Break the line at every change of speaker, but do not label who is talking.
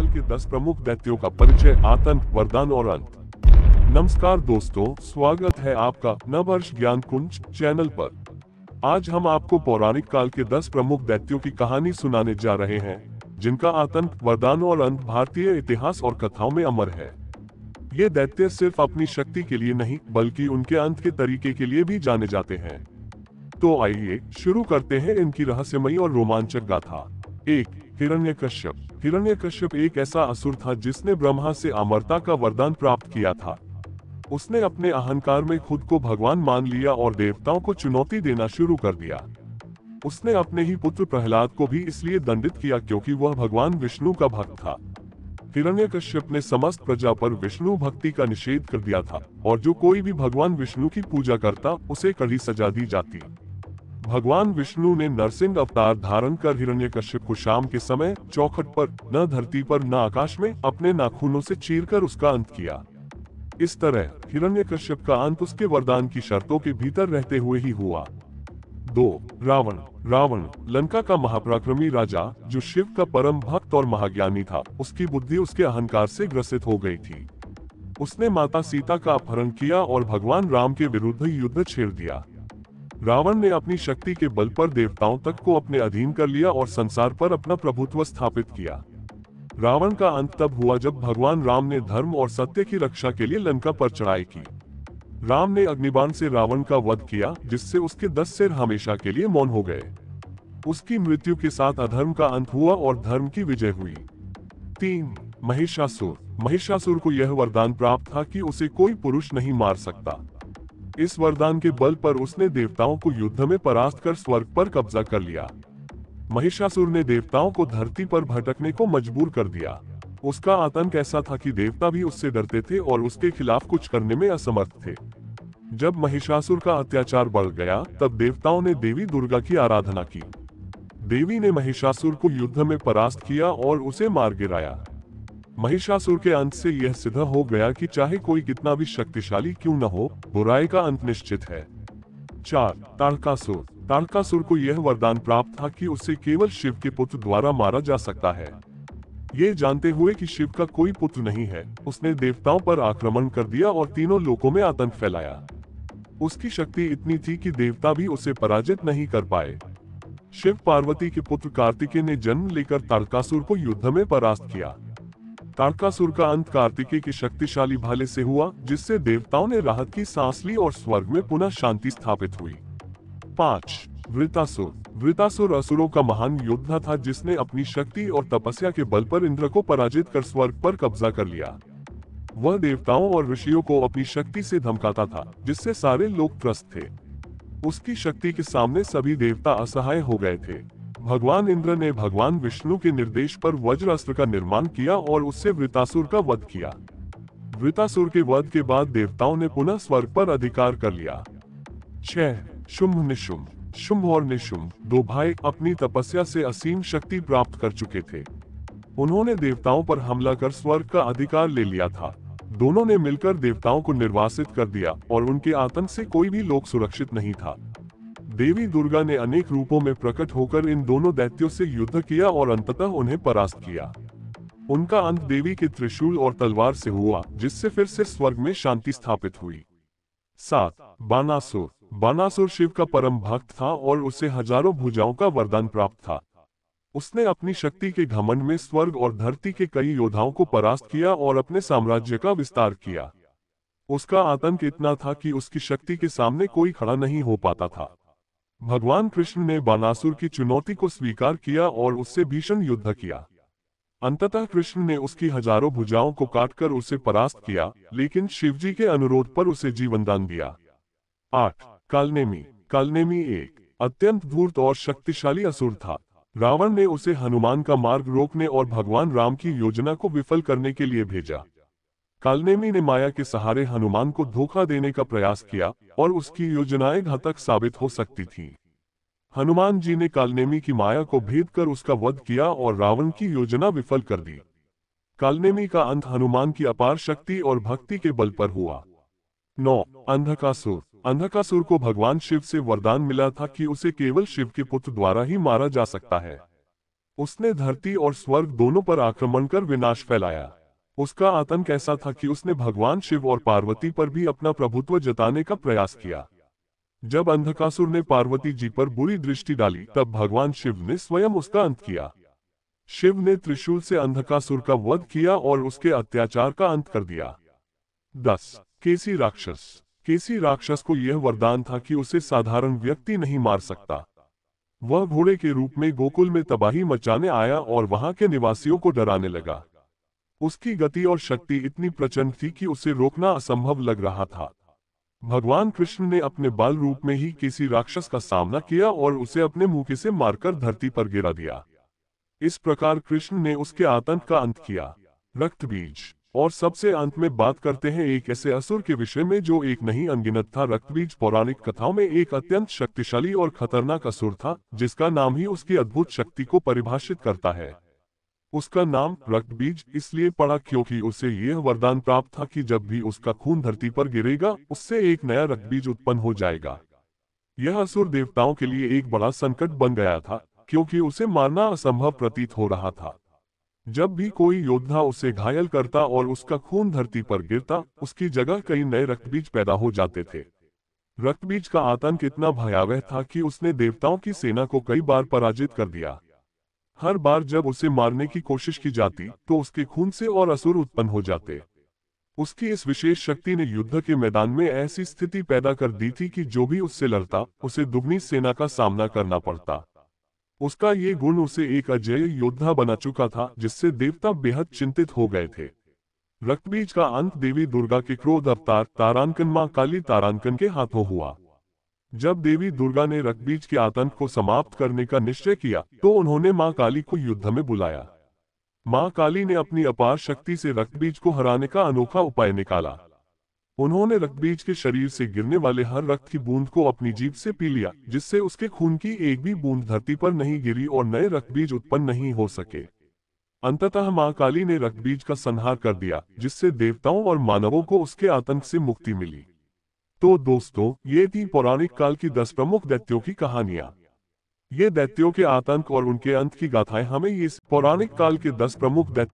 साल के दस प्रमुख व्यक्तियों का परिचय आतंक वरदान और अंत नमस्कार दोस्तों स्वागत है आपका नवर्ष ज्ञान कुंज चैनल पर आज हम आपको पौराणिक काल के दस प्रमुख व्यक्तियों की कहानी सुनाने जा रहे हैं जिनका आतंक वरदान और अंत भारतीय इतिहास और कथाओं में अमर है ये दैत्य सिर्फ अपनी शक्ति के लिए नहीं बल्कि उनके अंत के तरीके के लिए भी जाने जाते हैं तो आइए शुरू करते हैं इनकी रहस्यमयी और रोमांचक गाथा एक हिरण्य कश्यप हिरण्य कश्यप एक ऐसा असुर था जिसने ब्रह्मा से अमरता का वरदान प्राप्त किया था उसने अपने अहंकार में खुद को भगवान मान लिया और देवताओं को चुनौती देना शुरू कर दिया उसने अपने ही पुत्र प्रहलाद को भी इसलिए दंडित किया क्योंकि वह भगवान विष्णु का भक्त था हिरण्य कश्यप ने समस्त प्रजा पर विष्णु भक्ति का निषेध कर दिया था और जो कोई भी भगवान विष्णु की पूजा करता उसे कड़ी सजा दी जाती भगवान विष्णु ने नरसिंह अवतार धारण कर हिरण्य कश्यप को शाम के समय चौखट पर न धरती पर न आकाश में अपने नाखूनों से चीरकर उसका अंत किया इस तरह हिरण्य कश्यप का अंत उसके वरदान की शर्तों के भीतर रहते हुए ही हुआ दो रावण रावण लंका का महापराक्रमी राजा जो शिव का परम भक्त और महाज्ञानी था उसकी बुद्धि उसके अहंकार से ग्रसित हो गई थी उसने माता सीता का अपहरण किया और भगवान राम के विरुद्ध युद्ध छेड़ दिया रावण ने अपनी शक्ति के बल पर देवताओं तक को अपने अधीन कर लिया और संसार पर अपना प्रभुत्व स्थापित किया रावण का अंत तब हुआ जब भगवान राम ने धर्म और सत्य की रक्षा के लिए लंका पर चढ़ाई की राम ने अग्निबाण से रावण का वध किया जिससे उसके दस सिर हमेशा के लिए मौन हो गए उसकी मृत्यु के साथ अधर्म का अंत हुआ और धर्म की विजय हुई तीन महिषासुर महिषासुर को यह वरदान प्राप्त था कि उसे कोई पुरुष नहीं मार सकता इस वरदान के बल पर उसने देवताओं को युद्ध में परास्त कर स्वर्ग पर कब्जा कर लिया महिषासुर ने देवताओं को धरती पर भटकने को मजबूर कर दिया उसका आतंक ऐसा था कि देवता भी उससे डरते थे और उसके खिलाफ कुछ करने में असमर्थ थे जब महिषासुर का अत्याचार बढ़ गया तब देवताओं ने देवी दुर्गा की आराधना की देवी ने महिषासुर को युद्ध में परास्त किया और उसे मार गिराया महिषासुर के अंत से यह सिद्ध हो गया कि चाहे कोई कितना भी शक्तिशाली क्यों न हो बुराई का अंत निश्चित है चार तारकासुर तारकासुर को यह वरदान प्राप्त था कि उसे केवल शिव के पुत्र द्वारा मारा जा सकता है ये जानते हुए कि शिव का कोई पुत्र नहीं है उसने देवताओं पर आक्रमण कर दिया और तीनों लोगों में आतंक फैलाया उसकी शक्ति इतनी थी कि देवता भी उसे पराजित नहीं कर पाए शिव पार्वती के पुत्र कार्तिकेय ने जन्म लेकर तारकासुर को युद्ध में परास्त किया तारकासुर का अंत कार्तिके के शक्तिशाली भाले से हुआ जिससे देवताओं ने राहत की सांस ली और स्वर्ग में पुनः शांति स्थापित हुई पाँच वृतासुर वृतासुर असुरों का महान योद्धा था जिसने अपनी शक्ति और तपस्या के बल पर इंद्र को पराजित कर स्वर्ग पर कब्जा कर लिया वह देवताओं और ऋषियों को अपनी शक्ति से धमकाता था जिससे सारे लोग त्रस्त थे उसकी शक्ति के सामने सभी देवता असहाय हो गए थे भगवान इंद्र ने भगवान विष्णु के निर्देश पर वज्रास्त्र का निर्माण किया और उससे वृतासुर का वध किया वृतासुर के वध के बाद देवताओं ने पुनः स्वर्ग पर अधिकार कर लिया छह शुम्भ निशुम्भ शुम्भ और निशुम्भ दो भाई अपनी तपस्या से असीम शक्ति प्राप्त कर चुके थे उन्होंने देवताओं पर हमला कर स्वर्ग का अधिकार ले लिया था दोनों ने मिलकर देवताओं को निर्वासित कर दिया और उनके आतंक से कोई भी लोग सुरक्षित नहीं था देवी दुर्गा ने अनेक रूपों में प्रकट होकर इन दोनों दैत्यों से युद्ध किया और अंततः उन्हें परास्त किया उनका अंत देवी के त्रिशूल और तलवार से हुआ जिससे फिर से स्वर्ग में शांति स्थापित हुई सात बानासुर बानासुर शिव का परम भक्त था और उसे हजारों भुजाओं का वरदान प्राप्त था उसने अपनी शक्ति के घमंड में स्वर्ग और धरती के कई योद्धाओं को परास्त किया और अपने साम्राज्य का विस्तार किया उसका आतंक इतना था कि उसकी शक्ति के सामने कोई खड़ा नहीं हो पाता था भगवान कृष्ण ने बानासुर की चुनौती को स्वीकार किया और उससे भीषण युद्ध किया अंततः कृष्ण ने उसकी हजारों भुजाओं को काटकर उसे परास्त किया लेकिन शिवजी के अनुरोध पर उसे जीवनदान दिया आठ कालनेमी कालनेमी एक अत्यंत धूर्त और शक्तिशाली असुर था रावण ने उसे हनुमान का मार्ग रोकने और भगवान राम की योजना को विफल करने के लिए भेजा कालनेमी ने माया के सहारे हनुमान को धोखा देने का प्रयास किया और उसकी योजनाएं घातक साबित हो सकती थीं। हनुमान जी ने कालनेमी की माया को भेद कर उसका वध किया और रावण की योजना विफल कर दी कालनेमी का अंत हनुमान की अपार शक्ति और भक्ति के बल पर हुआ नौ अंधकासुर अंधकासुर को भगवान शिव से वरदान मिला था कि उसे केवल शिव के पुत्र द्वारा ही मारा जा सकता है उसने धरती और स्वर्ग दोनों पर आक्रमण कर विनाश फैलाया उसका आतंक ऐसा था कि उसने भगवान शिव और पार्वती पर भी अपना प्रभुत्व जताने का प्रयास किया जब अंधकासुर ने पार्वती जी पर बुरी दृष्टि डाली तब भगवान शिव ने स्वयं उसका अंत किया शिव ने त्रिशूल से अंधकासुर का वध किया और उसके अत्याचार का अंत कर दिया दस केसी राक्षस केसी राक्षस को यह वरदान था कि उसे साधारण व्यक्ति नहीं मार सकता वह घोड़े के रूप में गोकुल में तबाही मचाने आया और वहां के निवासियों को डराने लगा उसकी गति और शक्ति इतनी प्रचंड थी कि उसे रोकना असंभव लग रहा था भगवान कृष्ण ने अपने बाल रूप में ही किसी राक्षस का सामना किया और उसे अपने मुंह से मारकर धरती पर गिरा दिया इस प्रकार कृष्ण ने उसके आतंक का अंत किया रक्त बीज और सबसे अंत में बात करते हैं एक ऐसे असुर के विषय में जो एक नहीं अनगिनत था रक्तबीज पौराणिक कथाओं में एक अत्यंत शक्तिशाली और खतरनाक असुर था जिसका नाम ही उसकी अद्भुत शक्ति को परिभाषित करता है उसका नाम रक्त बीज इसलिए पड़ा क्योंकि उसे यह वरदान प्राप्त था कि जब भी उसका खून धरती पर गिरेगा उससे एक नया रक्त बीज उत्पन्न हो जाएगा यह असुर देवताओं के लिए एक बड़ा संकट बन गया था क्योंकि उसे मारना असंभव प्रतीत हो रहा था जब भी कोई योद्धा उसे घायल करता और उसका खून धरती पर गिरता उसकी जगह कई नए रक्त बीज पैदा हो जाते थे रक्त बीज का आतंक इतना भयावह था कि उसने देवताओं की सेना को कई बार पराजित कर दिया हर बार जब उसे मारने की कोशिश की जाती तो उसके खून से और असुर उत्पन्न हो जाते उसकी इस विशेष शक्ति ने युद्ध के मैदान में ऐसी स्थिति पैदा कर दी थी कि जो भी उससे लड़ता उसे दुगनी सेना का सामना करना पड़ता उसका ये गुण उसे एक अजय योद्धा बना चुका था जिससे देवता बेहद चिंतित हो गए थे रक्तबीज का अंत देवी दुर्गा के क्रोध अवतार तारांकन मां काली तारांकन के हाथों हुआ जब देवी दुर्गा ने रक्बीज के आतंक को समाप्त करने का निश्चय किया तो उन्होंने माँ काली को युद्ध में बुलाया माँ काली ने अपनी अपार शक्ति से रक्तबीज को हराने का अनोखा उपाय निकाला उन्होंने रक्तबीज के शरीर से गिरने वाले हर रक्त की बूंद को अपनी जीप से पी लिया जिससे उसके खून की एक भी बूंद धरती पर नहीं गिरी और नए रक्तबीज उत्पन्न नहीं हो सके अंततः माँ काली ने रक्तबीज का संहार कर दिया जिससे देवताओं और मानवों को उसके आतंक से मुक्ति मिली तो दोस्तों ये थी पौराणिक काल की दस प्रमुख दैत्यों की कहानियां ये दैत्यों के आतंक और उनके अंत की गाथाएं हमें इस पौराणिक काल के दस प्रमुख दैत्य